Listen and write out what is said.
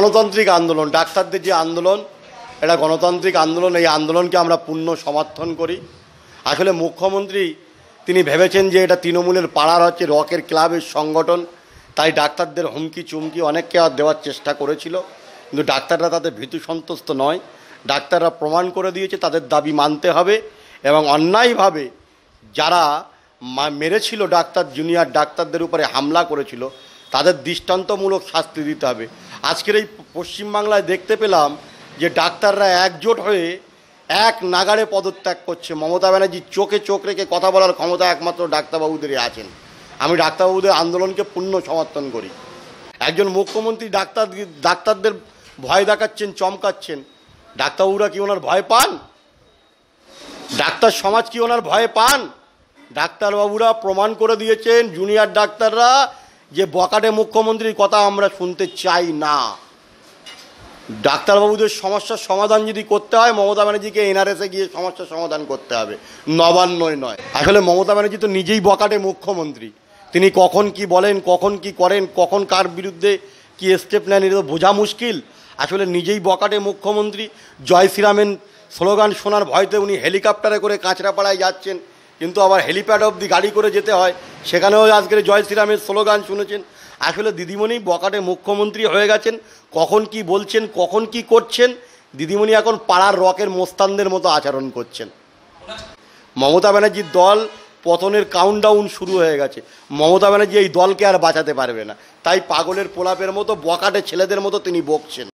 গণতান্ত্রিক আন্দোলন ডাক্তারদের যে আন্দোলন এটা গণতান্ত্রিক আন্দোলন এই আন্দোলনকে আমরা পূর্ণ সমর্থন করি আসলে মুখ্যমন্ত্রী তিনি ভেবেছেন যে এটা তৃণমূলের পাড়ার হচ্ছে রকের ক্লাবের সংগঠন তাই ডাক্তারদের হুমকি চুমকি অনেককে আর দেওয়ার চেষ্টা করেছিল কিন্তু ডাক্তাররা তাদের ভীতু সন্তুষ্ট নয় ডাক্তাররা প্রমাণ করে দিয়েছে তাদের দাবি মানতে হবে এবং অন্যায়ভাবে যারা মেরেছিল ডাক্তার জুনিয়র ডাক্তারদের উপরে হামলা করেছিল তাদের দৃষ্টান্তমূলক শাস্তি দিতে হবে আজকের এই পশ্চিমবাংলায় দেখতে পেলাম যে ডাক্তাররা একজোট হয়ে এক নাগারে পদত্যাগ করছে মমতা ব্যানার্জির চোখে চোখ রেখে কথা বলার ক্ষমতা একমাত্র ডাক্তারবাবুদেরই আছেন আমি ডাক্তারবাবুদের আন্দোলনকে পূর্ণ সমর্থন করি একজন মুখ্যমন্ত্রী ডাক্তার ডাক্তারদের ভয় দেখাচ্ছেন চমকাচ্ছেন ডাক্তারবাবুরা কি ওনার ভয় পান ডাক্তার সমাজ কি ওনার ভয় পান ডাক্তারবাবুরা প্রমাণ করে দিয়েছেন জুনিয়র ডাক্তাররা যে বকাটে মুখ্যমন্ত্রীর কথা আমরা শুনতে চাই না ডাক্তারবাবুদের সমস্যার সমাধান যদি করতে হয় মমতা ব্যানার্জিকে এনআরএসে গিয়ে সমস্যার সমাধান করতে হবে নবান্নয় নয় আসলে মমতা ব্যানার্জি তো নিজেই বকাটে মুখ্যমন্ত্রী তিনি কখন কি বলেন কখন কি করেন কখন কার বিরুদ্ধে কি স্টেপ নেন এটা তো বোঝা মুশকিল আসলে নিজেই বকাটে মুখ্যমন্ত্রী জয় শ্রীরামের স্লোগান শোনার ভয়তে উনি হেলিকপ্টারে করে কাঁচরাপাড়ায় যাচ্ছেন কিন্তু আবার হেলিপ্যাড অব দি গাড়ি করে যেতে হয় সেখানেও আজকের জয় শ্রীরামের স্লোগান শুনেছেন আসলে দিদিমণি বকাটে মুখ্যমন্ত্রী হয়ে গেছেন কখন কি বলছেন কখন কি করছেন দিদিমণি এখন পাড়ার রকের মোস্তানদের মতো আচরণ করছেন মমতা ব্যানার্জির দল পতনের কাউন্টডাউন শুরু হয়ে গেছে মমতা ব্যানার্জি এই দলকে আর বাঁচাতে পারবে না তাই পাগলের পোলাপের মতো বকাটে ছেলেদের মতো তিনি বকছেন